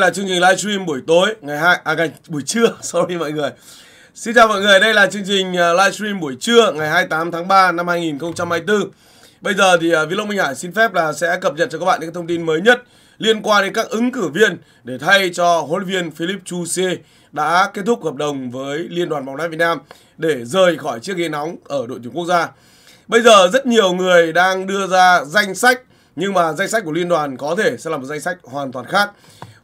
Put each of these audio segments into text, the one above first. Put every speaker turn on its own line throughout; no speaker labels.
là chương trình livestream buổi tối ngày hai à ngày buổi trưa sorry mọi người Xin chào mọi người, đây là chương trình à, livestream buổi trưa ngày 28 tháng 3 năm 2024 Bây giờ thì à, Vlog Minh Hải xin phép là sẽ cập nhật cho các bạn những thông tin mới nhất liên quan đến các ứng cử viên để thay cho huấn luyện viên Philip Chu Xie đã kết thúc hợp đồng với Liên đoàn bóng đá Việt Nam để rời khỏi chiếc ghế nóng ở đội tuyển quốc gia. Bây giờ rất nhiều người đang đưa ra danh sách nhưng mà danh sách của liên đoàn có thể sẽ là một danh sách hoàn toàn khác.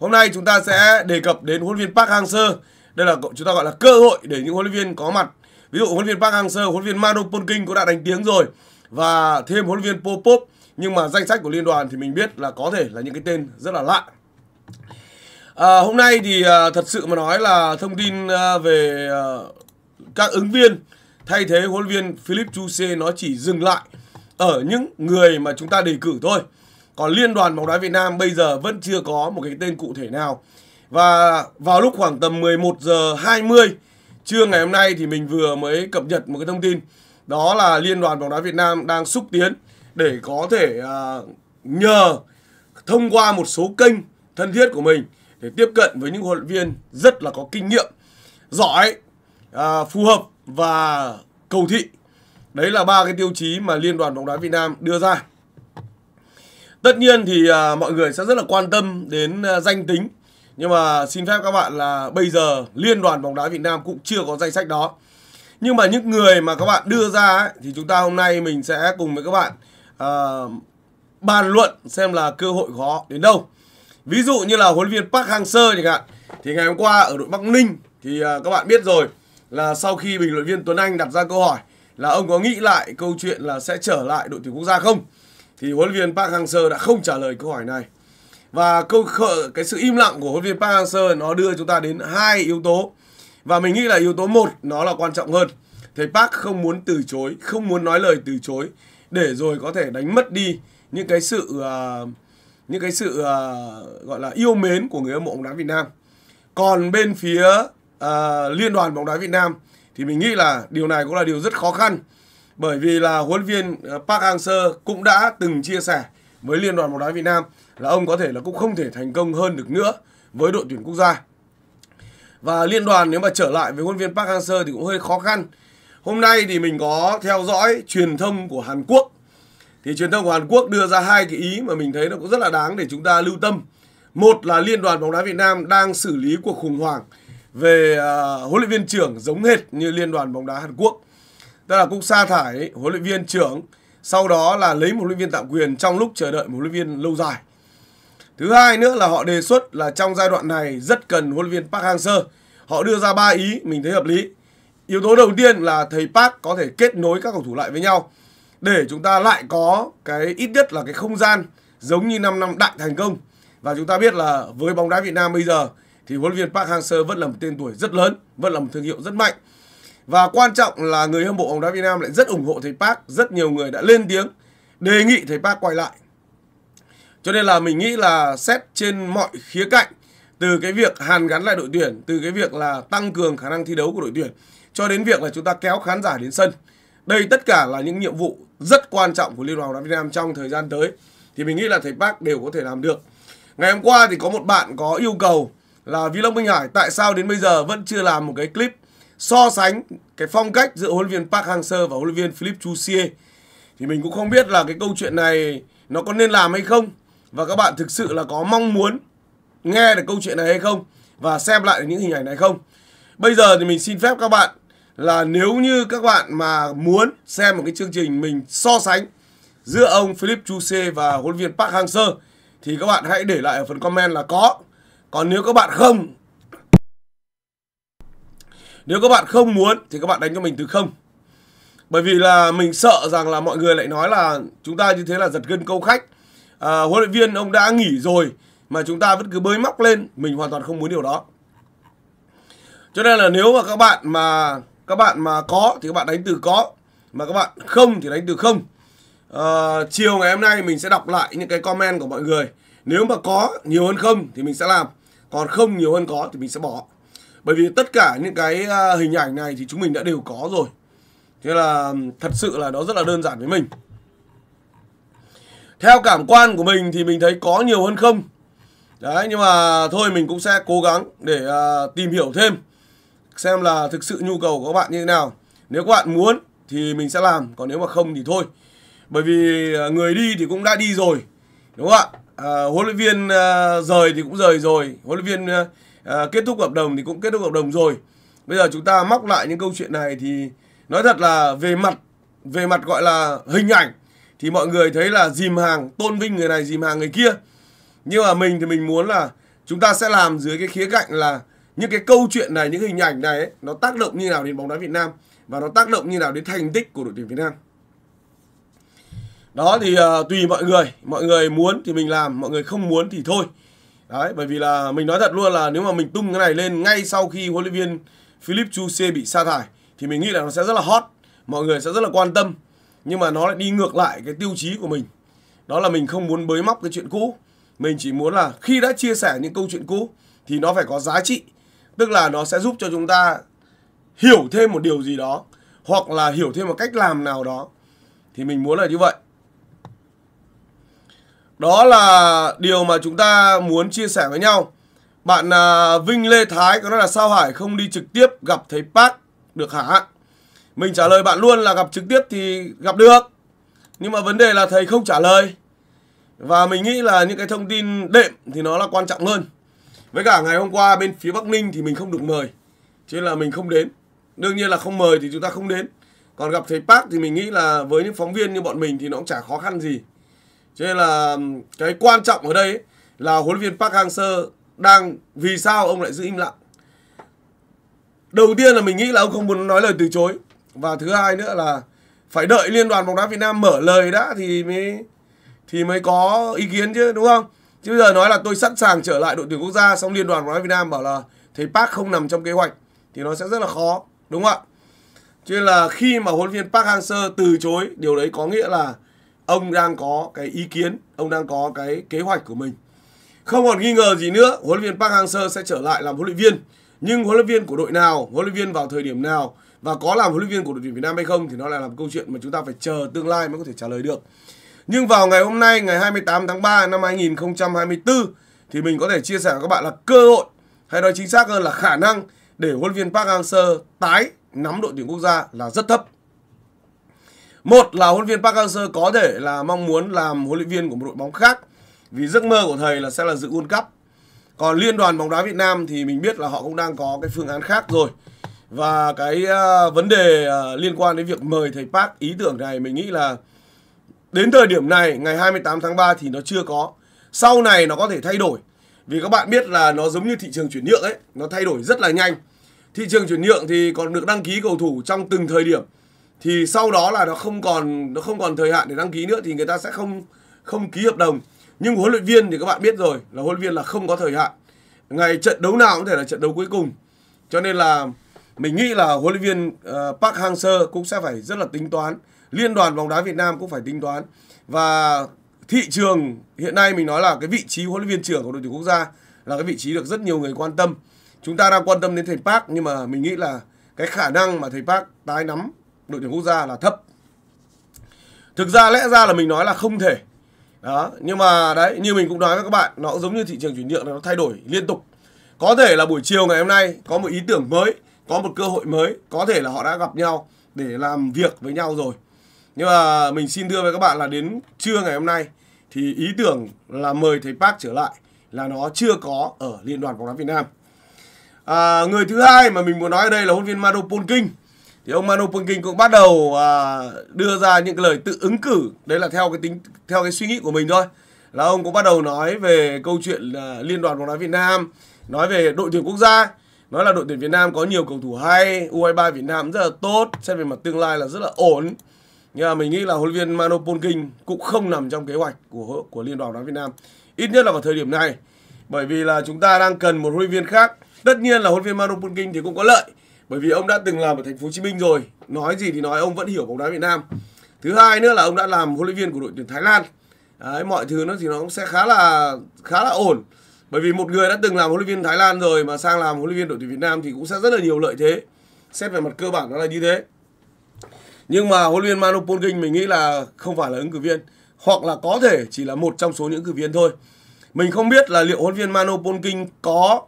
Hôm nay chúng ta sẽ đề cập đến huấn luyện viên Park Hang-seo. Đây là chúng ta gọi là cơ hội để những huấn luyện viên có mặt. Ví dụ huấn luyện viên Park Hang-seo, huấn luyện viên Manu Polking cũng đã đánh tiếng rồi và thêm huấn luyện viên Popop nhưng mà danh sách của liên đoàn thì mình biết là có thể là những cái tên rất là lạ. À, hôm nay thì à, thật sự mà nói là thông tin à, về à, các ứng viên thay thế huấn luyện viên Philip Chuse nó chỉ dừng lại ở những người mà chúng ta đề cử thôi. Còn Liên đoàn bóng đá Việt Nam bây giờ vẫn chưa có một cái tên cụ thể nào. Và vào lúc khoảng tầm 11 giờ 20 trưa ngày hôm nay thì mình vừa mới cập nhật một cái thông tin đó là Liên đoàn bóng đá Việt Nam đang xúc tiến để có thể uh, nhờ thông qua một số kênh thân thiết của mình để tiếp cận với những huấn luyện viên rất là có kinh nghiệm, giỏi, uh, phù hợp và cầu thị. Đấy là ba cái tiêu chí mà Liên đoàn bóng đá Việt Nam đưa ra. Tất nhiên thì à, mọi người sẽ rất là quan tâm đến à, danh tính nhưng mà xin phép các bạn là bây giờ Liên đoàn bóng đá Việt Nam cũng chưa có danh sách đó. Nhưng mà những người mà các bạn đưa ra ấy, thì chúng ta hôm nay mình sẽ cùng với các bạn à, bàn luận xem là cơ hội khó đến đâu. Ví dụ như là huấn viên Park Hang-seo chẳng hạn. Thì ngày hôm qua ở đội Bắc Ninh thì à, các bạn biết rồi là sau khi bình luận viên Tuấn Anh đặt ra câu hỏi là ông có nghĩ lại câu chuyện là sẽ trở lại đội tuyển quốc gia không? thì huấn luyện viên Park Hang-seo đã không trả lời câu hỏi này. Và câu khợ, cái sự im lặng của huấn luyện viên Park Hang-seo nó đưa chúng ta đến hai yếu tố. Và mình nghĩ là yếu tố một nó là quan trọng hơn. Thầy Park không muốn từ chối, không muốn nói lời từ chối để rồi có thể đánh mất đi những cái sự uh, những cái sự uh, gọi là yêu mến của người hâm mộ bóng đá Việt Nam. Còn bên phía uh, liên đoàn bóng đá Việt Nam thì mình nghĩ là điều này cũng là điều rất khó khăn bởi vì là huấn viên ờ, Park Hang-seo cũng đã từng chia sẻ với Liên đoàn bóng đá Việt Nam là ông có thể là cũng không thể thành công hơn được nữa với đội tuyển quốc gia. Và liên đoàn nếu mà trở lại với huấn viên Park Hang-seo thì cũng hơi khó khăn. Hôm nay thì mình có theo dõi truyền thông của Hàn Quốc. Thì truyền thông của Hàn Quốc đưa ra hai cái ý mà mình thấy nó cũng rất là đáng để chúng ta lưu tâm. Một là Liên đoàn bóng đá Việt Nam đang xử lý cuộc khủng hoảng về uh, huấn luyện viên trưởng giống hệt như Liên đoàn bóng đá Hàn Quốc tức là cũng sa thải huấn luyện viên trưởng sau đó là lấy một huấn luyện viên tạm quyền trong lúc chờ đợi một huấn luyện viên lâu dài thứ hai nữa là họ đề xuất là trong giai đoạn này rất cần huấn luyện viên Park Hang Seo họ đưa ra ba ý mình thấy hợp lý yếu tố đầu tiên là thầy Park có thể kết nối các cầu thủ lại với nhau để chúng ta lại có cái ít nhất là cái không gian giống như 5 năm đại thành công và chúng ta biết là với bóng đá Việt Nam bây giờ thì huấn luyện viên Park Hang-seo vẫn là một tên tuổi rất lớn, vẫn là một thương hiệu rất mạnh. Và quan trọng là người hâm mộ bóng đá Việt Nam lại rất ủng hộ thầy Park, rất nhiều người đã lên tiếng đề nghị thầy Park quay lại. Cho nên là mình nghĩ là xét trên mọi khía cạnh từ cái việc hàn gắn lại đội tuyển, từ cái việc là tăng cường khả năng thi đấu của đội tuyển cho đến việc là chúng ta kéo khán giả đến sân. Đây tất cả là những nhiệm vụ rất quan trọng của Liên đoàn bóng đá Việt Nam trong thời gian tới thì mình nghĩ là thầy Park đều có thể làm được. Ngày hôm qua thì có một bạn có yêu cầu là Vi Vlog Minh Hải tại sao đến bây giờ vẫn chưa làm một cái clip so sánh cái phong cách giữa huấn luyện viên Park Hang-seo và huấn luyện viên Philip Chusie thì mình cũng không biết là cái câu chuyện này nó có nên làm hay không và các bạn thực sự là có mong muốn nghe được câu chuyện này hay không và xem lại những hình ảnh này không. Bây giờ thì mình xin phép các bạn là nếu như các bạn mà muốn xem một cái chương trình mình so sánh giữa ông Philip Chuse và huấn luyện viên Park Hang-seo thì các bạn hãy để lại ở phần comment là có. Còn nếu các bạn không nếu các bạn không muốn thì các bạn đánh cho mình từ không. Bởi vì là mình sợ rằng là mọi người lại nói là chúng ta như thế là giật gân câu khách. À, huấn luyện viên ông đã nghỉ rồi mà chúng ta vẫn cứ bới móc lên, mình hoàn toàn không muốn điều đó. Cho nên là nếu mà các bạn mà các bạn mà có thì các bạn đánh từ có, mà các bạn không thì đánh từ không. À, chiều ngày hôm nay mình sẽ đọc lại những cái comment của mọi người. Nếu mà có nhiều hơn không thì mình sẽ làm, còn không nhiều hơn có thì mình sẽ bỏ bởi vì tất cả những cái à, hình ảnh này thì chúng mình đã đều có rồi thế là thật sự là nó rất là đơn giản với mình theo cảm quan của mình thì mình thấy có nhiều hơn không đấy nhưng mà thôi mình cũng sẽ cố gắng để uh, tìm hiểu thêm xem là thực sự nhu cầu của các bạn như thế nào nếu các bạn muốn thì mình sẽ làm còn nếu mà không thì thôi bởi vì à, người đi thì cũng đã đi rồi đúng không ạ à, huấn luyện viên uh, rời thì cũng rời rồi huấn luyện viên uh, à, kết thúc hợp đồng thì cũng kết thúc hợp đồng rồi bây giờ chúng ta móc lại những câu chuyện này thì nói thật là về mặt về mặt gọi là hình ảnh thì mọi người thấy là dìm hàng tôn vinh người này dìm hàng người kia nhưng mà mình thì mình muốn là chúng ta sẽ làm dưới cái khía cạnh là những cái câu chuyện này những hình ảnh này ấy, nó tác động như nào đến bóng đá Việt Nam và nó tác động như nào đến thành tích của đội tuyển Việt Nam đó thì uh, tùy mọi người mọi người muốn thì mình làm mọi người không muốn thì thôi đấy bởi vì là mình nói thật luôn là nếu mà mình tung cái này lên ngay sau khi huấn luyện viên Philip Chuse bị sa thải thì mình nghĩ là nó sẽ rất là hot mọi người sẽ rất là quan tâm nhưng mà nó lại đi ngược lại cái tiêu chí của mình đó là mình không muốn bới móc cái chuyện cũ mình chỉ muốn là khi đã chia sẻ những câu chuyện cũ thì nó phải có giá trị tức là nó sẽ giúp cho chúng ta hiểu thêm một điều gì đó hoặc là hiểu thêm một cách làm nào đó thì mình muốn là như vậy đó là điều mà chúng ta muốn chia sẻ với nhau. Bạn à, Vinh Lê Thái có nói là sao Hải không đi trực tiếp gặp thầy Park được hả? Mình trả lời bạn luôn là gặp trực tiếp thì gặp được. Nhưng mà vấn đề là thầy không trả lời. Và mình nghĩ là những cái thông tin đệm thì nó là quan trọng hơn. Với cả ngày hôm qua bên phía Bắc Ninh thì mình không được mời. Chứ là mình không đến. Đương nhiên là không mời thì chúng ta không đến. Còn gặp thầy Park thì mình nghĩ là với những phóng viên như bọn mình thì nó cũng chả khó khăn gì. Cho nên là cái quan trọng ở đây ấy, là huấn luyện viên Park Hang-seo đang vì sao ông lại giữ im lặng. Đầu tiên là mình nghĩ là ông không muốn nói lời từ chối và thứ hai nữa là phải đợi liên đoàn bóng đá Việt Nam mở lời đã thì mới thì mới có ý kiến chứ đúng không? Chứ bây giờ nói là tôi sẵn sàng trở lại đội tuyển quốc gia xong liên đoàn bóng đá Việt Nam bảo là thầy Park không nằm trong kế hoạch thì nó sẽ rất là khó đúng không ạ? Cho nên là khi mà huấn luyện viên Park Hang-seo từ chối điều đấy có nghĩa là ông đang có cái ý kiến, ông đang có cái kế hoạch của mình. Không còn nghi ngờ gì nữa, huấn luyện viên Park Hang-seo sẽ trở lại làm huấn luyện viên. Nhưng huấn luyện viên của đội nào, huấn luyện viên vào thời điểm nào và có làm huấn luyện viên của đội tuyển Việt Nam hay không thì nó là một câu chuyện mà chúng ta phải chờ tương lai mới có thể trả lời được. Nhưng vào ngày hôm nay, ngày 28 tháng 3 năm 2024 thì mình có thể chia sẻ với các bạn là cơ hội hay nói chính xác hơn là khả năng để huấn luyện viên Park Hang-seo tái nắm đội tuyển quốc gia là rất thấp. Một là huấn viên Park Hang-seo có thể là mong muốn làm huấn luyện viên của một đội bóng khác vì giấc mơ của thầy là sẽ là dự World Cup. Còn liên đoàn bóng đá Việt Nam thì mình biết là họ cũng đang có cái phương án khác rồi. Và cái uh, vấn đề uh, liên quan đến việc mời thầy Park ý tưởng này mình nghĩ là đến thời điểm này ngày 28 tháng 3 thì nó chưa có. Sau này nó có thể thay đổi. Vì các bạn biết là nó giống như thị trường chuyển nhượng ấy, nó thay đổi rất là nhanh. Thị trường chuyển nhượng thì còn được đăng ký cầu thủ trong từng thời điểm thì sau đó là nó không còn nó không còn thời hạn để đăng ký nữa thì người ta sẽ không không ký hợp đồng nhưng huấn luyện viên thì các bạn biết rồi là huấn luyện viên là không có thời hạn ngày trận đấu nào cũng thể là trận đấu cuối cùng cho nên là mình nghĩ là huấn luyện viên ờ, Park Hang Seo cũng sẽ phải rất là tính toán liên đoàn bóng đá Việt Nam cũng phải tính toán và thị trường hiện nay mình nói là cái vị trí huấn luyện viên trưởng của đội tuyển quốc gia là cái vị trí được rất nhiều người quan tâm chúng ta đang quan tâm đến thầy Park nhưng mà mình nghĩ là cái khả năng mà thầy Park tái nắm đội tuyển quốc gia là thấp thực ra lẽ ra là mình nói là không thể đó nhưng mà đấy như mình cũng nói với các bạn nó giống như thị trường chuyển nhượng này nó thay đổi liên tục có thể là buổi chiều ngày hôm nay có một ý tưởng mới có một cơ hội mới có thể là họ đã gặp nhau để làm việc với nhau rồi nhưng mà mình xin đưa với các bạn là đến trưa ngày hôm nay thì ý tưởng là mời thầy Park trở lại là nó chưa có ở Liên đoàn bóng đá Việt Nam. À, người thứ hai mà mình muốn nói ở đây là huấn viên Mado Polking thì ông Mano Pungking cũng bắt đầu à, đưa ra những cái lời tự ứng cử đấy là theo cái tính theo cái suy nghĩ của mình thôi là ông cũng bắt đầu nói về câu chuyện à, liên đoàn bóng đá Việt Nam nói về đội tuyển quốc gia nói là đội tuyển Việt Nam có nhiều cầu thủ hay U23 Việt Nam rất là tốt xét về mặt tương lai là rất là ổn nhưng mà mình nghĩ là huấn luyện viên Mano Pungking cũng không nằm trong kế hoạch của của liên đoàn bóng đá Việt Nam ít nhất là vào thời điểm này bởi vì là chúng ta đang cần một huấn luyện viên khác tất nhiên là huấn luyện viên Mano Pungking thì cũng có lợi bởi vì ông đã từng làm ở thành phố Hồ Chí Minh rồi nói gì thì nói ông vẫn hiểu bóng đá Việt Nam thứ hai nữa là ông đã làm huấn luyện viên của đội tuyển Thái Lan Đấy, mọi thứ nó thì nó cũng sẽ khá là khá là ổn bởi vì một người đã từng làm huấn luyện viên Thái Lan rồi mà sang làm huấn luyện viên đội tuyển Việt Nam thì cũng sẽ rất là nhiều lợi thế xét về mặt cơ bản nó là như thế nhưng mà huấn luyện viên Manu Polking mình nghĩ là không phải là ứng cử viên hoặc là có thể chỉ là một trong số những cử viên thôi mình không biết là liệu huấn luyện viên Manu Polking có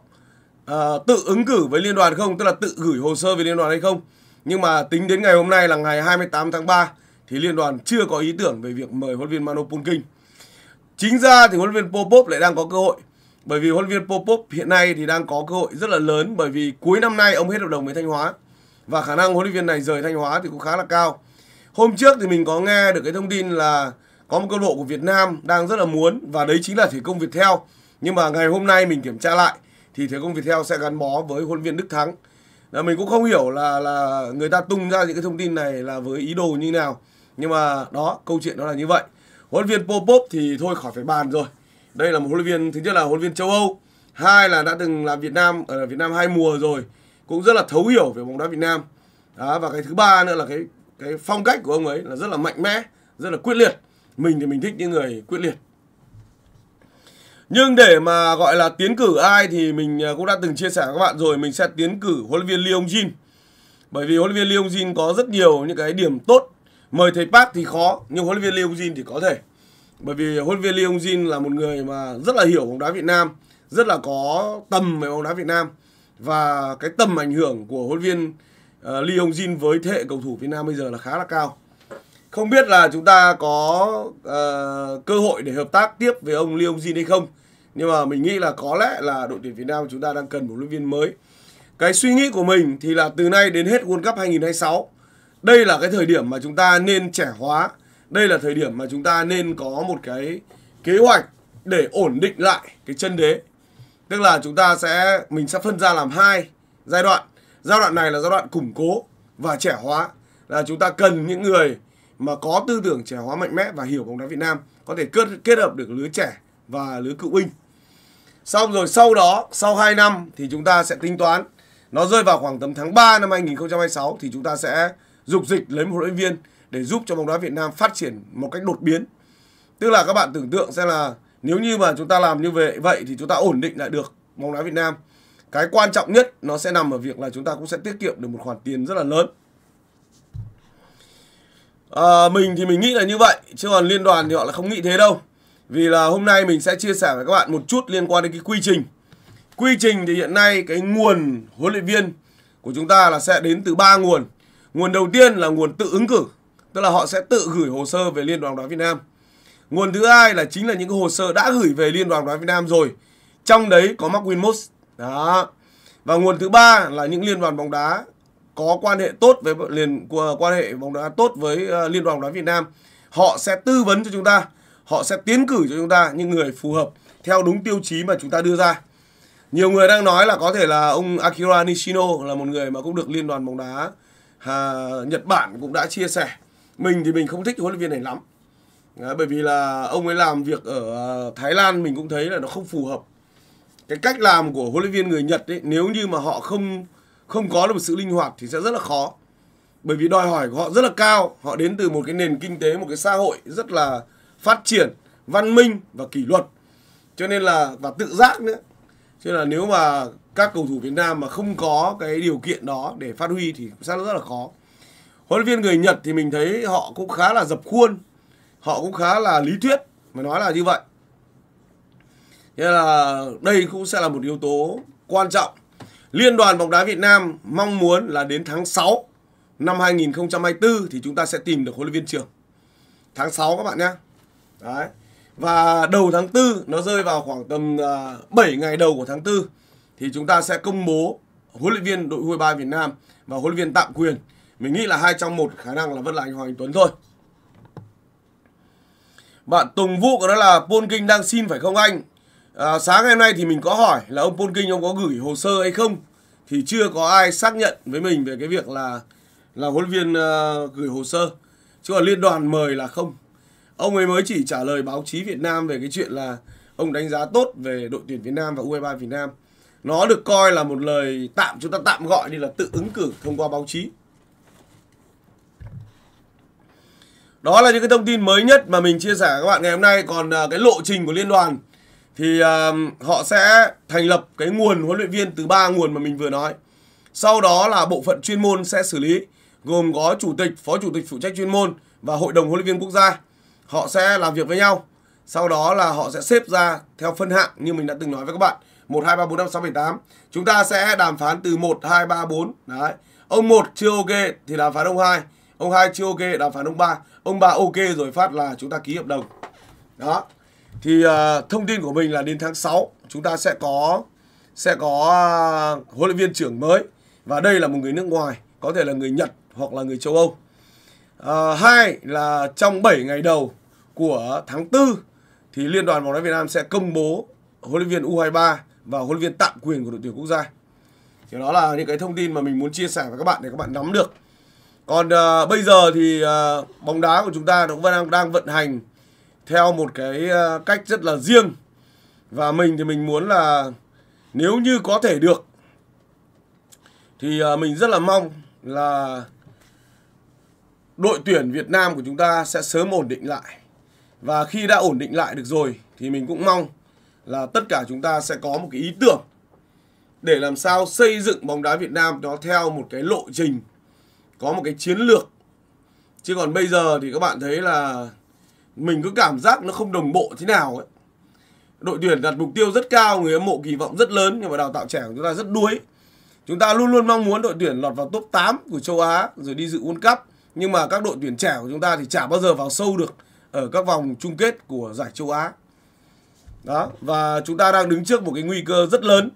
uh, tự ứng cử với liên đoàn không, tức là tự gửi hồ sơ về liên đoàn hay không. Nhưng mà tính đến ngày hôm nay là ngày 28 tháng 3 thì liên đoàn chưa có ý tưởng về việc mời huấn viên Mano Polking. Chính ra thì huấn viên Popov lại đang có cơ hội. Bởi vì huấn viên Popov hiện nay thì đang có cơ hội rất là lớn bởi vì cuối năm nay ông hết hợp đồng với Thanh Hóa và khả năng huấn luyện viên này rời Thanh Hóa thì cũng khá là cao. Hôm trước thì mình có nghe được cái thông tin là có một câu lạc bộ của Việt Nam đang rất là muốn và đấy chính là thể công Việt theo. Nhưng mà ngày hôm nay mình kiểm tra lại thì Thế Công Viettel sẽ gắn bó với huấn viên Đức Thắng. Là mình cũng không hiểu là là người ta tung ra những cái thông tin này là với ý đồ như nào. Nhưng mà đó, câu chuyện đó là như vậy. Huấn viên Popov thì thôi khỏi phải bàn rồi. Đây là một huấn viên thứ nhất là huấn viên châu Âu, hai là đã từng làm Việt Nam ở Việt Nam hai mùa rồi, cũng rất là thấu hiểu về bóng đá Việt Nam. Đó, và cái thứ ba nữa là cái cái phong cách của ông ấy là rất là mạnh mẽ, rất là quyết liệt. Mình thì mình thích những người quyết liệt. Nhưng để mà gọi là tiến cử ai thì mình à, cũng đã từng chia sẻ với các bạn rồi, mình sẽ tiến cử huấn luyện viên Leon Jin. Bởi vì huấn luyện viên Leon Jin có rất nhiều những cái điểm tốt. Mời thầy Park thì khó, nhưng huấn luyện viên Leon Jin thì có thể. Bởi vì huấn luyện viên Leon Jin là một người mà rất là hiểu bóng đá Việt Nam, rất là có tầm về bóng đá Việt Nam và cái tầm ảnh hưởng của huấn luyện viên uh, à, Leon Jin với thế hệ cầu thủ Việt Nam bây giờ là khá là cao. Không biết là chúng ta có uh, cơ hội để hợp tác tiếp với ông Leong Jin hay không. Nhưng mà mình nghĩ là có lẽ là đội tuyển Việt Nam chúng ta đang cần một huấn luyện viên mới. Cái suy nghĩ của mình thì là từ nay đến hết World Cup 2026, đây là cái thời điểm mà chúng ta nên trẻ hóa, đây là thời điểm mà chúng ta nên có một cái kế hoạch để ổn định lại cái chân đế. Tức là chúng ta sẽ mình sẽ phân ra làm hai giai đoạn. Giai đoạn này là giai đoạn củng cố và trẻ hóa là chúng ta cần những người mà có tư tưởng trẻ hóa mạnh mẽ và hiểu bóng đá Việt Nam có thể kết kết hợp được lứa trẻ và lứa cựu binh. Xong rồi sau đó, sau 2 năm thì chúng ta sẽ tính toán nó rơi vào khoảng tầm tháng 3 năm 2026 thì chúng ta sẽ dục dịch lấy một huấn luyện viên để giúp cho bóng đá Việt Nam phát triển một cách đột biến. Tức là các bạn tưởng tượng sẽ là nếu như mà chúng ta làm như vậy vậy thì chúng ta ổn định lại được bóng đá Việt Nam. Cái quan trọng nhất nó sẽ nằm ở việc là chúng ta cũng sẽ tiết kiệm được một khoản tiền rất là lớn à, mình thì mình nghĩ là như vậy chứ còn liên đoàn thì họ là không nghĩ thế đâu vì là hôm nay mình sẽ chia sẻ với các bạn một chút liên quan đến cái quy trình quy trình thì hiện nay cái nguồn huấn luyện viên của chúng ta là sẽ đến từ ba nguồn nguồn đầu tiên là nguồn tự ứng cử tức là họ sẽ tự gửi hồ sơ về liên đoàn bóng đá Việt Nam nguồn thứ hai là chính là những cái hồ sơ đã gửi về liên đoàn bóng đá Việt Nam rồi trong đấy có Mark Winmos đó và nguồn thứ ba là những liên đoàn bóng đá có quan hệ tốt với liền quan hệ bóng đá tốt với ờ, liên đoàn bóng đá Việt Nam họ sẽ tư vấn cho chúng ta họ sẽ tiến cử cho chúng ta những người phù hợp theo đúng tiêu chí mà chúng ta đưa ra nhiều người đang nói là có thể là ông Akira Nishino là một người mà cũng được liên đoàn bóng đá à, Nhật Bản cũng đã chia sẻ mình thì mình không thích huấn luyện viên này lắm Đấy, bởi vì là ông ấy làm việc ở ờ, Thái Lan mình cũng thấy là nó không phù hợp cái cách làm của huấn luyện viên người Nhật ấy nếu như mà họ không không có được một sự linh hoạt thì sẽ rất là khó bởi vì đòi hỏi của họ rất là cao họ đến từ một cái nền kinh tế một cái xã hội rất là phát triển văn minh và kỷ luật cho nên là và tự giác nữa cho nên là nếu mà các cầu thủ Việt Nam mà không có cái điều kiện đó để phát huy thì sẽ rất là khó huấn luyện viên người Nhật thì mình thấy họ cũng khá là dập khuôn họ cũng khá là lý thuyết mà nói là như vậy thế là đây cũng sẽ là một yếu tố quan trọng Liên đoàn bóng đá Việt Nam mong muốn là đến tháng 6 năm 2024 thì chúng ta sẽ tìm được huấn luyện viên trưởng. Tháng 6 các bạn nhé. Đấy. Và đầu tháng 4 nó rơi vào khoảng tầm 7 à, ngày đầu của tháng 4 thì chúng ta sẽ công bố huấn luyện viên đội U23 Việt Nam và huấn luyện viên tạm quyền. Mình nghĩ là hai trong một khả năng là vẫn là anh Hoàng Anh Tuấn thôi. Bạn Tùng Vũ của đó là Polking đang xin phải không anh? À, sáng ngày hôm nay thì mình có hỏi là ông Polking ông có gửi hồ sơ hay không thì chưa có ai xác nhận với mình về cái việc là là huấn viên uh, gửi hồ sơ chứ còn liên đoàn mời là không ông ấy mới chỉ trả lời báo chí Việt Nam về cái chuyện là ông đánh giá tốt về đội tuyển Việt Nam và U23 Việt Nam nó được coi là một lời tạm chúng ta tạm gọi đi là tự ứng cử thông qua báo chí đó là những cái thông tin mới nhất mà mình chia sẻ các bạn ngày hôm nay còn uh, cái lộ trình của liên đoàn thì uh, họ sẽ thành lập cái nguồn huấn luyện viên từ ba nguồn mà mình vừa nói. Sau đó là bộ phận chuyên môn sẽ xử lý gồm có chủ tịch, phó chủ tịch phụ trách chuyên môn và hội đồng huấn luyện viên quốc gia. Họ sẽ làm việc với nhau. Sau đó là họ sẽ xếp ra theo phân hạng như mình đã từng nói với các bạn. 1 2 3 4 5 6 7 8. Chúng ta sẽ đàm phán từ 1 2 3 4. Đấy. Ông 1 chưa ok thì đàm phán ông 2. Ông 2 chưa ok đàm phán ông 3. Ông 3 ok rồi phát là chúng ta ký hợp đồng. Đó thì uh, thông tin của mình là đến tháng 6 chúng ta sẽ có sẽ có uh, huấn luyện viên trưởng mới và đây là một người nước ngoài có thể là người Nhật hoặc là người châu Âu uh, hai là trong 7 ngày đầu của tháng 4 thì liên đoàn bóng đá Việt Nam sẽ công bố huấn luyện viên U23 và huấn luyện viên tạm quyền của đội tuyển quốc gia thì đó là những cái thông tin mà mình muốn chia sẻ với các bạn để các bạn nắm được còn uh, bây giờ thì uh, bóng đá của chúng ta nó vẫn đang đang vận hành theo một cái ờ, cách rất là riêng và mình thì mình muốn là nếu như có thể được thì ờ, mình rất là mong là đội tuyển Việt Nam của chúng ta sẽ sớm ổn định lại và khi đã ổn định lại được rồi thì mình cũng mong là tất cả chúng ta sẽ có một cái ý tưởng để làm sao xây dựng bóng đá Việt Nam nó theo một cái lộ trình có một cái chiến lược chứ còn bây giờ thì các bạn thấy là mình có cảm giác nó không đồng bộ thế nào ấy đội tuyển đặt mục tiêu rất cao người hâm mộ kỳ vọng rất lớn nhưng mà đào tạo trẻ của chúng ta rất đuối chúng ta luôn luôn mong muốn đội tuyển lọt vào top 8 của châu Á rồi đi dự World Cup nhưng mà các đội tuyển trẻ của chúng ta thì chả bao giờ vào sâu được ở các vòng chung kết của giải châu Á đó và chúng ta đang đứng trước một cái nguy cơ rất lớn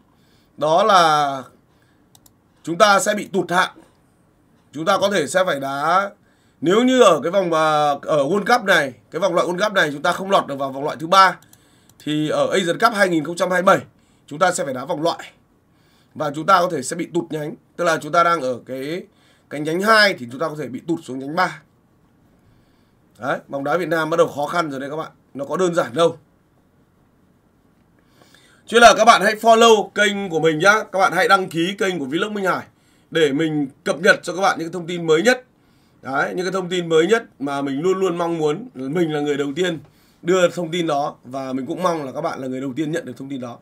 đó là chúng ta sẽ bị tụt hạng chúng ta có thể sẽ phải đá nếu như ở cái vòng à, ở World Cup này cái vòng loại World Cup này chúng ta không lọt được vào vòng loại thứ ba thì ở Asian Cup 2027 chúng ta sẽ phải đá vòng loại và chúng ta có thể sẽ bị tụt nhánh tức là chúng ta đang ở cái cánh nhánh 2 thì chúng ta có thể bị tụt xuống nhánh 3 đấy bóng đá Việt Nam bắt đầu khó khăn rồi đấy các bạn nó có đơn giản đâu chứ là các bạn hãy follow kênh của mình nhá các bạn hãy đăng ký kênh của Vlog Minh Hải để mình cập nhật cho các bạn những thông tin mới nhất Đấy, những cái thông tin mới nhất mà mình luôn luôn mong muốn mình là người đầu tiên đưa thông tin đó và mình cũng mong là các bạn là người đầu tiên nhận được thông tin đó.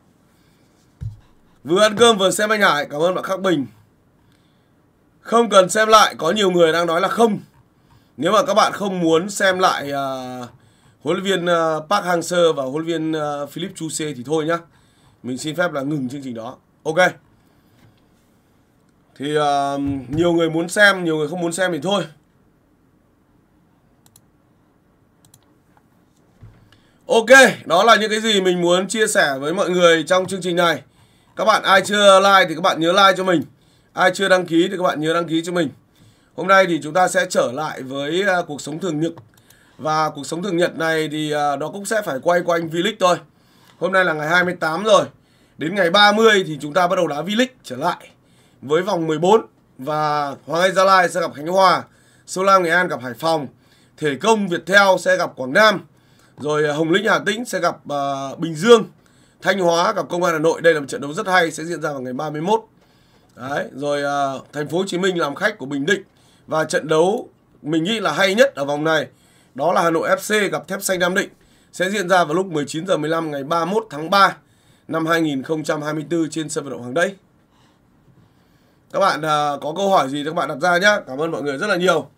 Vừa ăn cơm vừa xem anh Hải, cảm ơn bạn Khắc Bình. Không cần xem lại, có nhiều người đang nói là không. Nếu mà các bạn không muốn xem lại uh, huấn luyện viên uh, Park Hang-seo và huấn luyện viên uh, Philip Chuse thì thôi nhá. Mình xin phép là ngừng chương trình đó. Ok. Thì uh, nhiều người muốn xem, nhiều người không muốn xem thì thôi. Ok, đó là những cái gì mình muốn chia sẻ với mọi người trong chương trình này. Các bạn ai chưa like thì các bạn nhớ like cho mình. Ai chưa đăng ký thì các bạn nhớ đăng ký cho mình. Hôm nay thì chúng ta sẽ trở lại với à, cuộc sống thường nhật. Và cuộc sống thường nhật này thì à, nó cũng sẽ phải quay quanh V-League thôi. Hôm nay là ngày 28 rồi. Đến ngày 30 thì chúng ta bắt đầu đá V-League trở lại với vòng 14 và Hoàng Anh Gia Lai sẽ gặp Khánh Hòa, Sông Lam Nghệ An gặp Hải Phòng, Thể Công Việt Theo sẽ gặp Quảng Nam. Rồi à, Hồng Lĩnh Hà Tĩnh sẽ gặp uh, Bình Dương. Thanh Hóa gặp Công an Hà Nội. Đây là một trận đấu rất hay sẽ diễn ra vào ngày 31. Đấy, rồi uh, Thành phố Hồ Chí Minh làm khách của Bình Định và trận đấu mình nghĩ là hay nhất ở vòng này đó là Hà Nội FC gặp Thép Xanh Nam Định sẽ diễn ra vào lúc 19 giờ 15 ngày 31 tháng 3 năm 2024 trên sân vận động Hoàng Đẫy. Các bạn uh, có câu hỏi gì các bạn đặt ra nhé. Cảm ơn mọi người rất là nhiều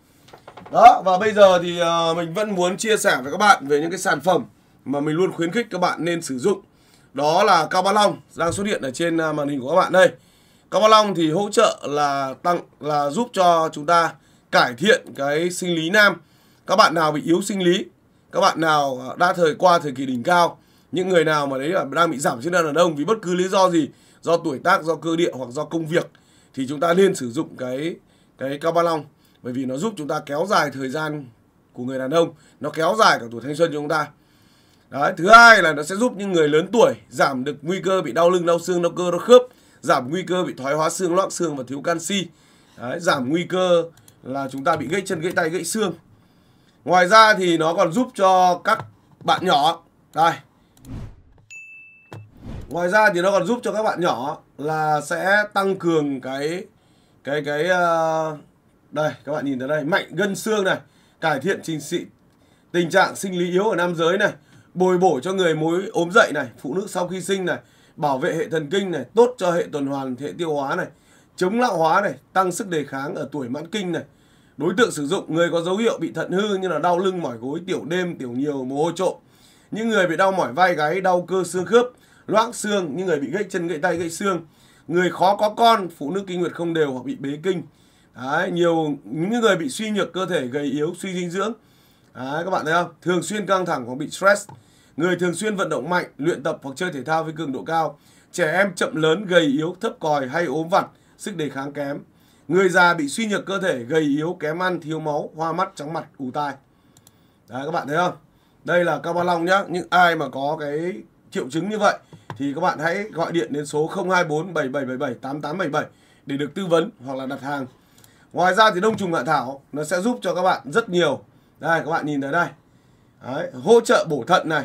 đó và bây giờ thì ờ, mình vẫn muốn chia sẻ với các bạn về những cái sản phẩm mà mình luôn khuyến khích các bạn nên sử dụng đó là cao ba long đang xuất hiện ở trên à, màn hình của các bạn đây cao ba long thì hỗ trợ là tăng là giúp cho chúng ta cải thiện cái sinh lý nam các bạn nào bị yếu sinh lý các bạn nào à, đã thời qua thời kỳ đỉnh cao những người nào mà đấy là đang bị giảm chức năng đàn ông vì bất cứ lý do gì do tuổi tác do cơ địa hoặc do công việc thì chúng ta nên sử dụng cái cái cao ba long bởi vì nó giúp chúng ta kéo dài thời gian của người đàn ông nó kéo dài cả tuổi thanh xuân cho chúng ta Đấy, thứ hai là nó sẽ giúp những người lớn tuổi giảm được nguy cơ bị đau lưng, đau xương, đau cơ, đau khớp, giảm nguy cơ bị thoái hóa xương, loãng xương và thiếu canxi. Đấy, giảm nguy cơ là chúng ta bị gãy chân, gãy tay, gãy xương. Ngoài ra thì nó còn giúp cho các bạn nhỏ đây. Ngoài ra thì nó còn giúp cho các bạn nhỏ là sẽ tăng cường cái cái cái uh, đây các bạn nhìn thấy đây mạnh gân xương này cải thiện trình sĩ tình trạng sinh lý yếu ở nam giới này bồi bổ cho người mối ốm dậy này phụ nữ sau khi sinh này bảo vệ hệ thần kinh này tốt cho hệ tuần hoàn hệ tiêu hóa này chống lão hóa này tăng sức đề kháng ở tuổi mãn kinh này đối tượng sử dụng người có dấu hiệu bị thận hư như là đau lưng mỏi gối tiểu đêm tiểu nhiều mồ hôi trộm những người bị đau mỏi vai gáy đau cơ xương khớp loãng xương những người bị gãy chân gãy tay gãy xương người khó có con phụ nữ kinh nguyệt không đều hoặc bị bế kinh Đấy, nhiều những người bị suy nhược cơ thể gây yếu suy dinh dưỡng Đấy, các bạn thấy không thường xuyên căng thẳng hoặc bị stress người thường xuyên vận động mạnh luyện tập hoặc chơi thể thao với cường độ cao trẻ em chậm lớn gầy yếu thấp còi hay ốm vặt sức đề kháng kém người già bị suy nhược cơ thể gầy yếu kém ăn thiếu máu hoa mắt chóng mặt ù tai Đấy, các bạn thấy không đây là cao ba long nhá những ai mà có cái triệu chứng như vậy thì các bạn hãy gọi điện đến số 024 7777 8877 để được tư vấn hoặc là đặt hàng ngoài ra thì đông trùng hạ thảo nó sẽ giúp cho các bạn rất nhiều đây các bạn nhìn thấy đây Đấy, hỗ trợ bổ thận này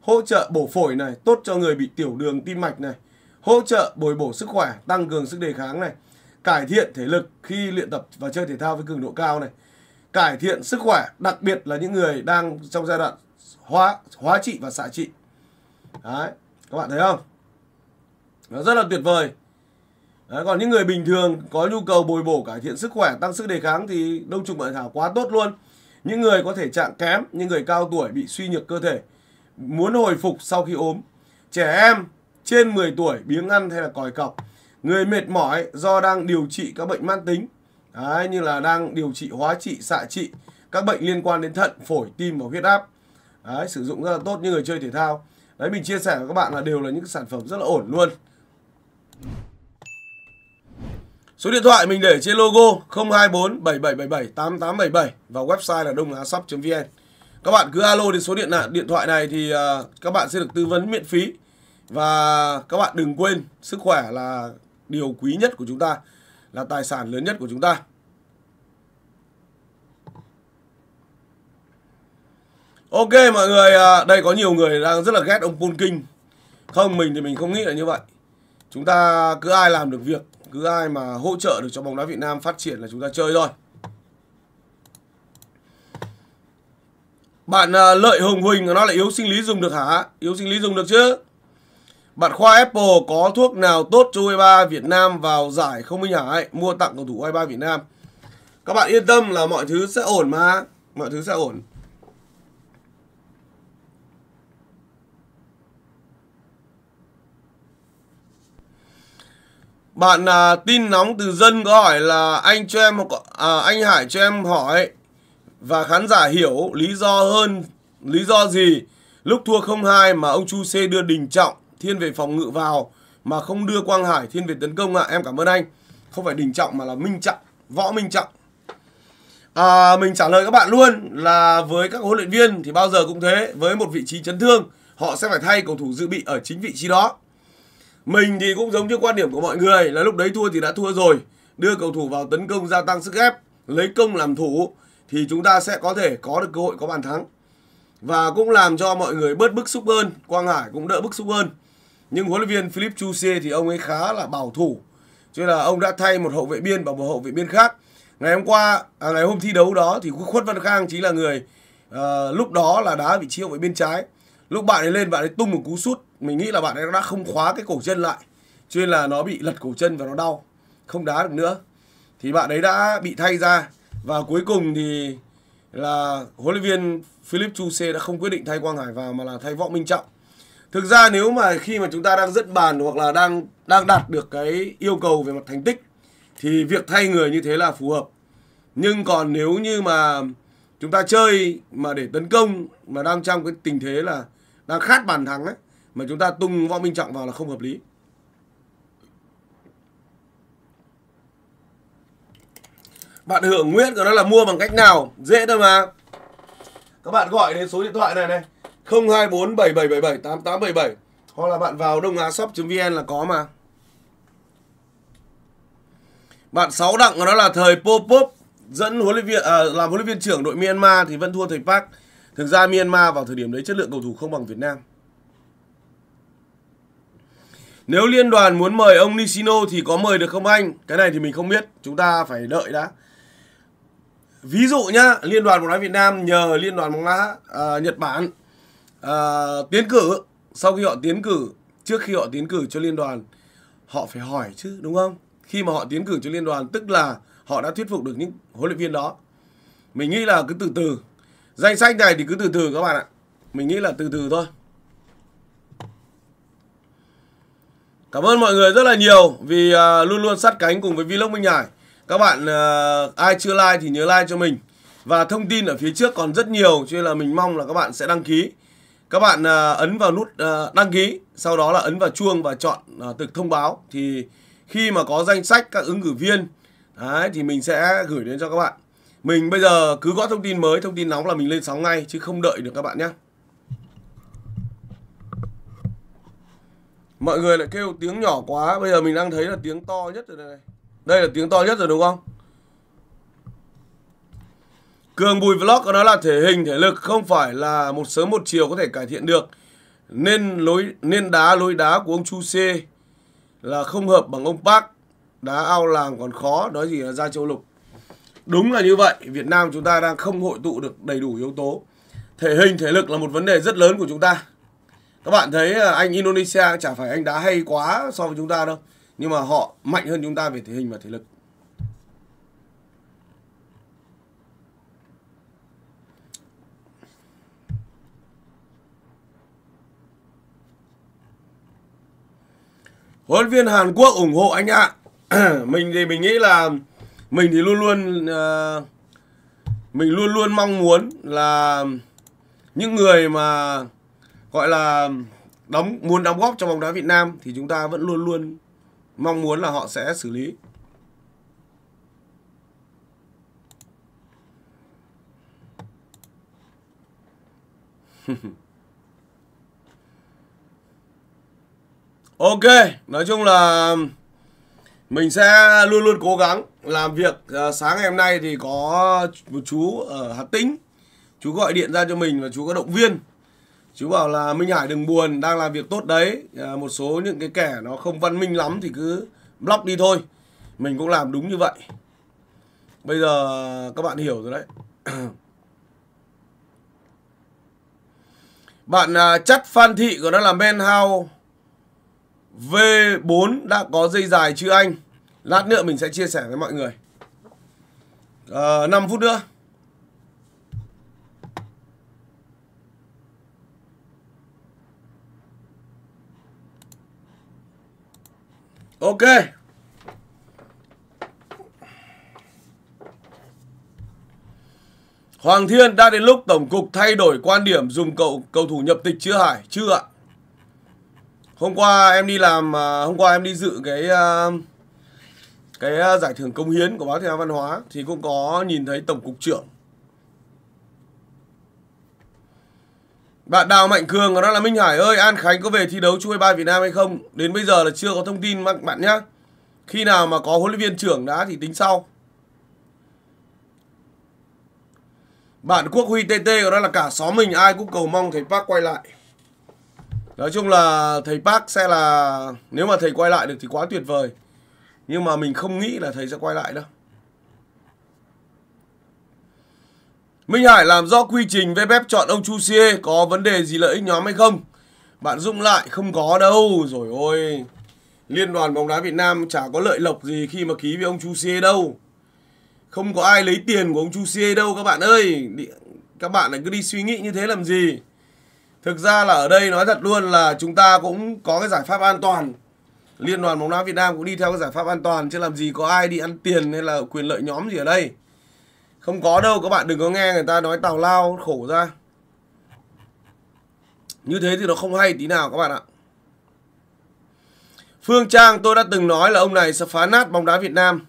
hỗ trợ bổ phổi này tốt cho người bị tiểu đường tim mạch này hỗ trợ bồi bổ sức khỏe tăng cường sức đề kháng này cải thiện thể lực khi luyện tập và chơi thể thao với cường độ cao này cải thiện sức khỏe đặc biệt là những người đang trong giai đoạn hóa hóa trị và xạ trị đấy các bạn thấy không nó rất là tuyệt vời Đấy, còn những người bình thường có nhu cầu bồi bổ cải thiện sức khỏe tăng sức đề kháng thì đông trùng hạ thảo quá tốt luôn những người có thể trạng kém những người cao tuổi bị suy nhược cơ thể muốn hồi phục sau khi ốm trẻ em trên 10 tuổi biếng ăn hay là còi cọc người mệt mỏi do đang điều trị các bệnh mãn tính Đấy, như là đang điều trị hóa trị xạ trị các bệnh liên quan đến thận phổi tim và huyết áp Đấy, sử dụng rất là tốt như người chơi thể thao đấy mình chia sẻ với các bạn là đều là những sản phẩm rất là ổn luôn Số điện thoại mình để trên logo 024 7777 8877 và website là đôngasắp.vn. Các bạn cứ alo đến số điện thoại điện thoại này thì à, các bạn sẽ được tư vấn miễn phí. Và các bạn đừng quên sức khỏe là điều quý nhất của chúng ta, là tài sản lớn nhất của chúng ta. Ok mọi người, à, đây có nhiều người đang rất là ghét ông Paul King. Không, mình thì mình không nghĩ là như vậy. Chúng ta cứ ai làm được việc cứ ai mà hỗ trợ được cho bóng đá Việt Nam phát triển là chúng ta chơi thôi Bạn à, Lợi Hồng Huỳnh nó là yếu sinh lý dùng được hả? Yếu sinh lý dùng được chứ? Bạn Khoa Apple có thuốc nào tốt cho U23 Việt Nam vào giải không Minh Hải? Mua tặng cầu thủ U23 Việt Nam. Các bạn yên tâm là mọi thứ sẽ ổn mà. Mọi thứ sẽ ổn. bạn à, tin nóng từ dân có hỏi là anh cho em à, anh Hải cho em hỏi và khán giả hiểu lý do hơn lý do gì lúc thua không hai mà ông Chu C đưa Đình Trọng thiên về phòng ngự vào mà không đưa Quang Hải thiên về tấn công ạ. À. Em cảm ơn anh. Không phải Đình Trọng mà là Minh Trọng, Võ Minh Trọng. À, mình trả lời các bạn luôn là với các huấn luyện viên thì bao giờ cũng thế, với một vị trí chấn thương, họ sẽ phải thay cầu thủ dự bị ở chính vị trí đó. Mình thì cũng giống như quan điểm của mọi người là lúc đấy thua thì đã thua rồi. Đưa cầu thủ vào tấn công gia tăng sức ép, lấy công làm thủ thì chúng ta sẽ có thể có được cơ hội có bàn thắng. Và cũng làm cho mọi người bớt bức xúc hơn, Quang Hải cũng đỡ bức xúc hơn. Nhưng huấn luyện viên Philip Chusie thì ông ấy khá là bảo thủ. Cho nên là ông đã thay một hậu vệ biên bằng một hậu vệ biên khác. Ngày hôm qua, à, ngày hôm thi đấu đó thì Khuất Văn Khang chính là người à, lúc đó là đá vị trí hậu vệ bên trái. Lúc bạn ấy lên bạn ấy tung một cú sút mình nghĩ là bạn ấy đã không khóa cái cổ chân lại cho nên là nó bị lật cổ chân và nó đau không đá được nữa thì bạn ấy đã bị thay ra và cuối cùng thì là huấn luyện viên Philip Chu Xê đã không quyết định thay Quang Hải vào mà là thay Võ Minh Trọng. Thực ra nếu mà khi mà chúng ta đang dẫn bàn hoặc là đang đang đạt được cái yêu cầu về mặt thành tích thì việc thay người như thế là phù hợp. Nhưng còn nếu như mà chúng ta chơi mà để tấn công mà đang trong cái tình thế là đang khát bàn thắng ấy mà chúng ta tung võ minh trọng vào là không hợp lý bạn hưởng nguyễn của nó là mua bằng cách nào dễ thôi mà các bạn gọi đến số điện thoại này này không hai bốn bảy bảy bảy tám tám bảy bảy hoặc là bạn vào đông á shop vn là có mà bạn sáu đặng của nó là thời Popop dẫn huấn luyện viên à, làm huấn luyện viên trưởng đội Myanmar thì vẫn thua thầy Park. Thực ra Myanmar vào thời điểm đấy chất lượng cầu thủ không bằng Việt Nam. Nếu liên đoàn muốn mời ông Nishino thì có mời được không anh? Cái này thì mình không biết, chúng ta phải đợi đã. Ví dụ nhá, Liên đoàn bóng đá Việt Nam nhờ Liên đoàn bóng đá uh, Nhật Bản uh, tiến cử, sau khi họ tiến cử, trước khi họ tiến cử cho liên đoàn, họ phải hỏi chứ, đúng không? Khi mà họ tiến cử cho liên đoàn tức là họ đã thuyết phục được những huấn luyện viên đó. Mình nghĩ là cứ từ từ. Danh sách này thì cứ từ từ các bạn ạ. Mình nghĩ là từ từ thôi. Cảm ơn mọi người rất là nhiều vì uh, luôn luôn sát cánh cùng với Vlog Minh Hải. Các bạn uh, ai chưa like thì nhớ like cho mình. Và thông tin ở phía trước còn rất nhiều cho nên là mình mong là các bạn sẽ đăng ký. Các bạn uh, ấn vào nút uh, đăng ký, sau đó là ấn vào chuông và chọn uh, từ thông báo thì khi mà có danh sách các ứng cử viên đấy, thì mình sẽ gửi đến cho các bạn. Mình bây giờ cứ gõ thông tin mới, thông tin nóng là mình lên sóng ngay chứ không đợi được các bạn nhé. Mọi người lại kêu tiếng nhỏ quá Bây giờ mình đang thấy là tiếng to nhất rồi này Đây là tiếng to nhất rồi đúng không Cường Bùi Vlog của nó là thể hình thể lực không phải là một sớm một chiều có thể cải thiện được Nên lối nên đá lối đá của ông Chu C là không hợp bằng ông Park Đá ao làng còn khó, nói gì là ra châu lục Đúng là như vậy, Việt Nam chúng ta đang không hội tụ được đầy đủ yếu tố Thể hình, thể lực là một vấn đề rất lớn của chúng ta các bạn thấy ờ, anh Indonesia chả phải anh đá hay quá so với chúng ta đâu nhưng mà họ mạnh hơn chúng ta về thể hình và thể lực huấn viên Hàn Quốc ủng hộ anh ạ mình thì mình nghĩ là mình thì luôn luôn ờ, mình luôn luôn mong muốn là những người mà gọi là đóng muốn đóng góp cho bóng đá Việt Nam thì chúng ta vẫn luôn luôn mong muốn là họ sẽ xử lý. ok, nói chung là mình sẽ luôn luôn cố gắng làm việc à, sáng ngày hôm nay thì có một chú ở Hà Tĩnh chú gọi điện ra cho mình và chú có động viên chú bảo là minh hải đừng buồn đang làm việc tốt đấy à, một số những cái kẻ nó không văn minh lắm thì cứ block đi thôi mình cũng làm đúng như vậy bây giờ các bạn hiểu rồi đấy bạn à, chắc phan thị của nó là men hao v 4 đã có dây dài chưa anh lát nữa mình sẽ chia sẻ với mọi người à, 5 phút nữa ok Hoàng Thiên đã đến lúc Tổng cục thay đổi quan điểm dùng cậu cầu thủ nhập tịch chưa Hải? Chưa ạ. Hôm qua em đi làm, à, hôm qua em đi dự cái à, cái à, giải thưởng công hiến của báo thể thao văn hóa thì cũng có nhìn thấy Tổng cục trưởng Bạn Đào Mạnh Cường đó là Minh Hải ơi, An Khánh có về thi đấu u ba Việt Nam hay không? Đến bây giờ là chưa có thông tin các bạn nhé Khi nào mà có huấn luyện viên trưởng đã thì tính sau. Bạn Quốc Huy TT đó là cả xóm mình ai cũng cầu mong thầy Park quay lại. Nói chung là thầy Park sẽ là nếu mà thầy quay lại được thì quá tuyệt vời. Nhưng mà mình không nghĩ là thầy sẽ quay lại đâu. Minh Hải làm rõ quy trình VFF chọn ông Chu Xie có vấn đề gì lợi ích nhóm hay không? Bạn Dung lại không có đâu, rồi ôi. Liên đoàn bóng đá Việt Nam chả có lợi lộc gì khi mà ký với ông Chu Xie đâu. Không có ai lấy tiền của ông Chu Xie đâu các bạn ơi. Các bạn lại cứ đi suy nghĩ như thế làm gì? Thực ra là ở đây nói thật luôn là chúng ta cũng có cái giải pháp an toàn. Liên đoàn bóng đá Việt Nam cũng đi theo cái giải pháp an toàn chứ làm gì có ai đi ăn tiền hay là quyền lợi nhóm gì ở đây. Không có đâu các bạn đừng có nghe người ta nói tào lao khổ ra Như thế thì nó không hay tí nào các bạn ạ Phương Trang tôi đã từng nói là ông này sẽ phá nát bóng đá Việt Nam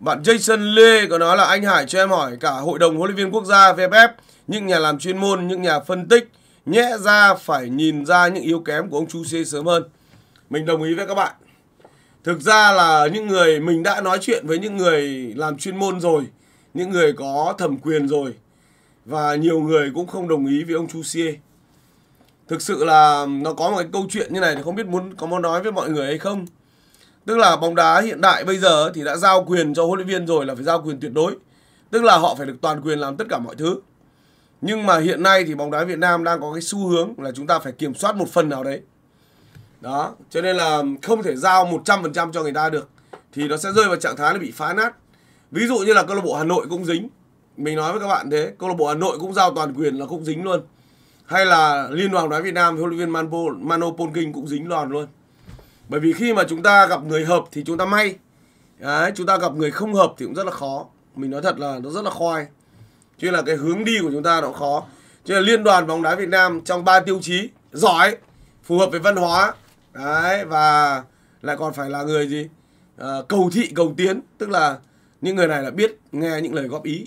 Bạn Jason Lê có nói là anh Hải cho em hỏi cả hội đồng huấn luyện viên quốc gia VFF Những nhà làm chuyên môn, những nhà phân tích Nhẽ ra phải nhìn ra những yếu kém của ông Chu Xê sớm hơn Mình đồng ý với các bạn Thực ra là những người mình đã nói chuyện với những người làm chuyên môn rồi những người có thẩm quyền rồi và nhiều người cũng không đồng ý với ông Chu Xie. Thực sự là nó có một cái câu chuyện như này thì không biết muốn có muốn nói với mọi người hay không. Tức là bóng đá hiện đại bây giờ thì đã giao quyền cho huấn luyện viên rồi là phải giao quyền tuyệt đối. Tức là họ phải được toàn quyền làm tất cả mọi thứ. Nhưng mà hiện nay thì bóng đá Việt Nam đang có cái xu hướng là chúng ta phải kiểm soát một phần nào đấy. Đó, cho nên là không thể giao 100% cho người ta được thì nó sẽ rơi vào trạng thái là bị phá nát ví dụ như là câu lạc bộ hà nội cũng dính mình nói với các bạn thế câu lạc bộ hà nội cũng giao toàn quyền là cũng dính luôn hay là liên đoàn đá việt nam huấn luyện viên manpo mano polking cũng dính đòn luôn bởi vì khi mà chúng ta gặp người hợp thì chúng ta may Đấy, chúng ta gặp người không hợp thì cũng rất là khó mình nói thật là nó rất là khoai chứ là cái hướng đi của chúng ta nó khó chứ là liên đoàn bóng đá việt nam trong ba tiêu chí giỏi phù hợp với văn hóa đấy và lại còn phải là người gì à, cầu thị cầu tiến tức là những người này là biết nghe những lời góp ý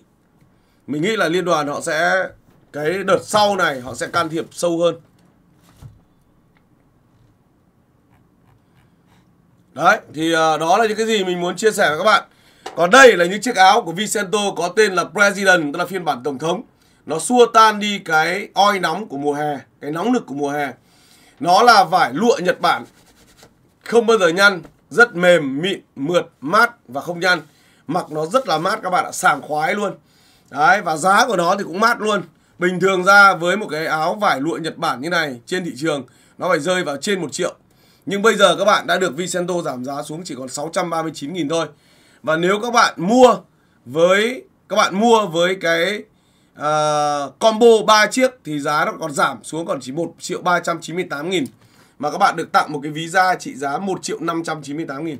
mình nghĩ là liên đoàn họ sẽ cái đợt sau này họ sẽ can thiệp sâu hơn đấy thì ờ, đó là những cái gì mình muốn chia sẻ với các bạn còn đây là những chiếc áo của Vicento có tên là President tức là phiên bản tổng thống nó xua tan đi cái oi nóng của mùa hè cái nóng nực của mùa hè nó là vải lụa Nhật Bản không bao giờ nhăn rất mềm mịn mượt mát và không nhăn Mặc nó rất là mát các bạn ạ, sảng khoái luôn. Đấy và giá của nó thì cũng mát luôn. Bình thường ra với một cái áo vải lụa Nhật Bản như này trên thị trường nó phải rơi vào trên 1 triệu. Nhưng bây giờ các bạn đã được Vicento giảm giá xuống chỉ còn 639.000 thôi. Và nếu các bạn mua với các bạn mua với cái uh, combo 3 chiếc thì giá nó còn giảm xuống còn chỉ 1 triệu 398 nghìn mà các bạn được tặng một cái visa trị giá 1 triệu 598 nghìn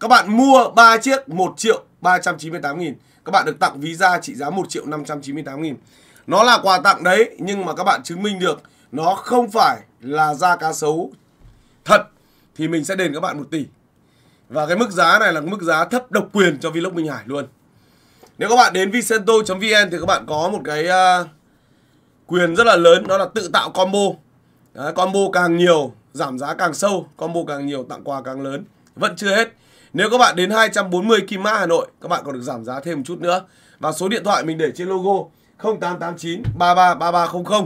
các bạn mua 3 chiếc 1 triệu 398 nghìn Các bạn được tặng visa trị giá 1 triệu 598 nghìn Nó là quà tặng đấy Nhưng mà các bạn chứng minh được Nó không phải là da cá sấu thật Thì mình sẽ đền các bạn 1 tỷ Và cái mức giá này là mức giá thấp độc quyền cho Vlog Minh Hải luôn Nếu các bạn đến vicento.vn thì các bạn có một cái uh, quyền rất là lớn Đó là tự tạo combo đấy, Combo càng nhiều giảm giá càng sâu Combo càng nhiều tặng quà càng lớn Vẫn chưa hết nếu các bạn đến 240 Kim Mã Hà Nội, các bạn còn được giảm giá thêm một chút nữa. Và số điện thoại mình để trên logo 0889 333300.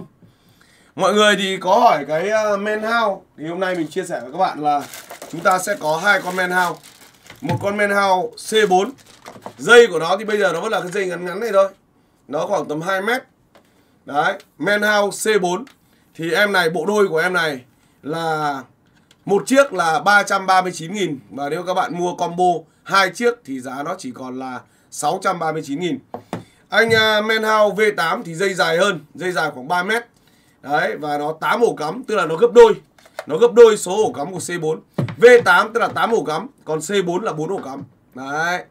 Mọi người thì có hỏi cái ờ, men hao thì hôm nay mình chia sẻ với các bạn là chúng ta sẽ có hai con men hao. Một con men hao C4. Dây của nó thì bây giờ nó vẫn là cái dây ngắn ngắn này thôi. Nó khoảng tầm 2 mét. Đấy, men hao C4 thì em này bộ đôi của em này là một chiếc là 339 nghìn và nếu các bạn mua combo hai chiếc thì giá nó chỉ còn là 639 nghìn Anh à, Menhao V8 thì dây dài hơn, dây dài khoảng 3 mét. Đấy và nó 8 ổ cắm, tức là nó gấp đôi. Nó gấp đôi số ổ cắm của C4. V8 tức là 8 ổ cắm, còn C4 là 4 ổ cắm. Đấy.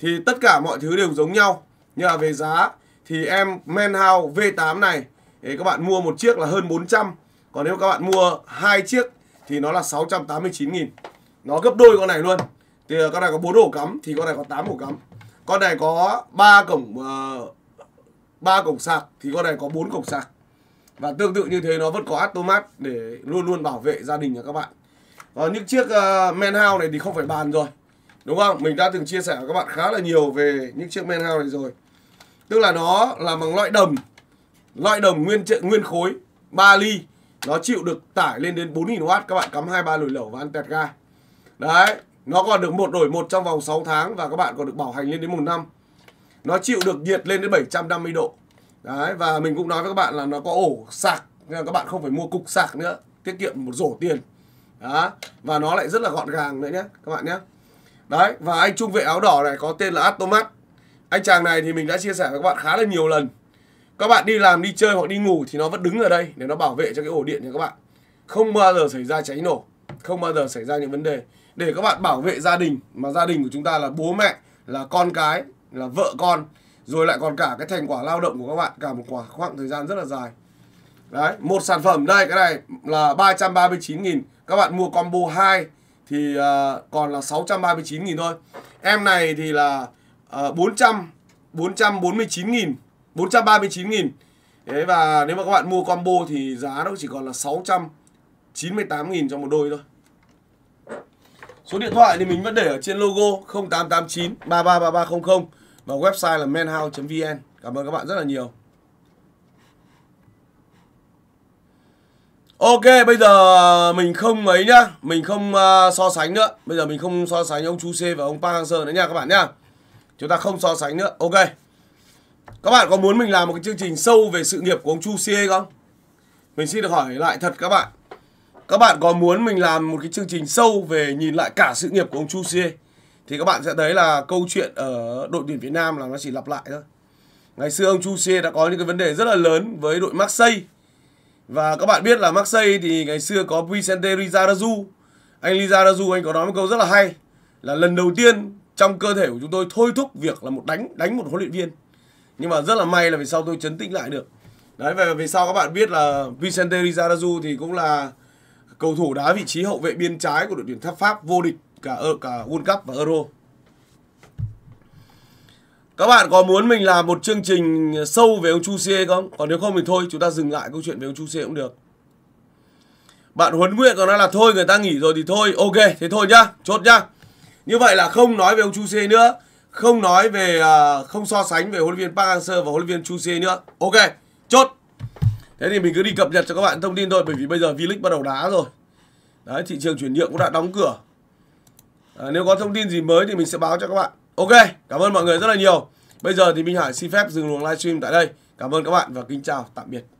Thì tất cả mọi thứ đều giống nhau. Nhưng mà về giá thì em Menhao V8 này thì các bạn mua một chiếc là hơn 400. Còn nếu các bạn mua hai chiếc thì nó là 689 000 Nó gấp đôi con này luôn. Thì ờ, con này có 4 ổ cắm thì con này có 8 ổ cắm. Con này có 3 cổng ờ, ba uh, cổng sạc thì con này có 4 cổng sạc. Và tương tự như thế nó vẫn có automat để luôn luôn bảo vệ gia đình nhà các bạn. Còn ờ, những chiếc uh, manhouse này thì không phải bàn rồi. Đúng không? Mình đã từng chia sẻ với các bạn khá là nhiều về những chiếc manhouse này rồi. Tức là nó là bằng loại đồng. Loại đồng nguyên nguyên khối 3 ly nó chịu được tải lên đến 4000W các bạn cắm hai ba lùi lẩu và ăn tẹt ga đấy nó còn được một đổi một trong vòng 6 tháng và các bạn còn được bảo hành lên đến một năm nó chịu được nhiệt lên đến 750 độ đấy và mình cũng nói với các bạn là nó có ổ sạc nên các bạn không phải mua cục sạc nữa tiết kiệm một rổ tiền đó và nó lại rất là gọn gàng nữa nhé các bạn nhé đấy và anh trung vệ áo đỏ này có tên là Atomat anh chàng này thì mình đã chia sẻ với các bạn khá là nhiều lần các bạn đi làm đi chơi hoặc đi ngủ thì nó vẫn đứng ở đây để nó bảo vệ cho cái ổ điện cho các bạn không bao giờ xảy ra cháy nổ không bao giờ xảy ra những vấn đề để các bạn bảo vệ gia đình mà gia đình của chúng ta là bố mẹ là con cái là vợ con rồi lại còn cả cái thành quả lao động của các bạn cả một khoảng, thời gian rất là dài đấy một sản phẩm đây cái này là 339 nghìn các bạn mua combo 2 thì uh, còn là 639 nghìn thôi em này thì là uh, 400 449 nghìn 439 nghìn Đấy và nếu mà các bạn mua combo thì giá nó chỉ còn là 698 nghìn cho một đôi thôi Số điện thoại thì mình vẫn để ở trên logo 0889 333300 và website là menhouse.vn. Cảm ơn các bạn rất là nhiều. Ok, bây giờ mình không ấy nhá, mình không uh, so sánh nữa. Bây giờ mình không so sánh ông chú C và ông Park Hang-seo nữa nha các bạn nhá. Chúng ta không so sánh nữa. Ok. Các bạn có muốn mình làm một cái chương trình sâu về sự nghiệp của ông Chu CA không? Mình xin được hỏi lại thật các bạn. Các bạn có muốn mình làm một cái chương trình sâu về nhìn lại cả sự nghiệp của ông Chu CA? Thì các bạn sẽ thấy là câu chuyện ở đội tuyển Việt Nam là nó chỉ lặp lại thôi. Ngày xưa ông Chu CA đã có những cái vấn đề rất là lớn với đội Marseille. Và các bạn biết là Marseille thì ngày xưa có Vicente Rizarazu. Anh Rizarazu anh có nói một câu rất là hay là lần đầu tiên trong cơ thể của chúng tôi thôi thúc việc là một đánh đánh một huấn luyện viên nhưng mà rất là may là vì sau tôi chấn tĩnh lại được đấy về vì sau các bạn biết là Vicente Rizarazu thì cũng là cầu thủ đá vị trí hậu vệ biên trái của đội tuyển Tháp Pháp vô địch cả cả World Cup và Euro các bạn có muốn mình làm một chương trình sâu về ông Chu Xie không? Còn nếu không thì thôi, chúng ta dừng lại câu chuyện về ông Chu Xie cũng được. Bạn Huấn Nguyện còn nói là thôi, người ta nghỉ rồi thì thôi. Ok, thế thôi nhá, chốt nhá. Như vậy là không nói về ông Chu Xie nữa không nói về uh, không so sánh về huấn luyện viên Park Hang-seo và huấn luyện viên Chu Xie nữa. Ok, chốt. Thế thì mình cứ đi cập nhật cho các bạn thông tin thôi bởi vì bây giờ V-League bắt đầu đá rồi. Đấy, thị trường chuyển nhượng cũng đã đóng cửa. À, nếu có thông tin gì mới thì mình sẽ báo cho các bạn. Ok, cảm ơn mọi người rất là nhiều. Bây giờ thì Minh Hải xin phép dừng luồng livestream tại đây. Cảm ơn các bạn và kính chào, tạm biệt.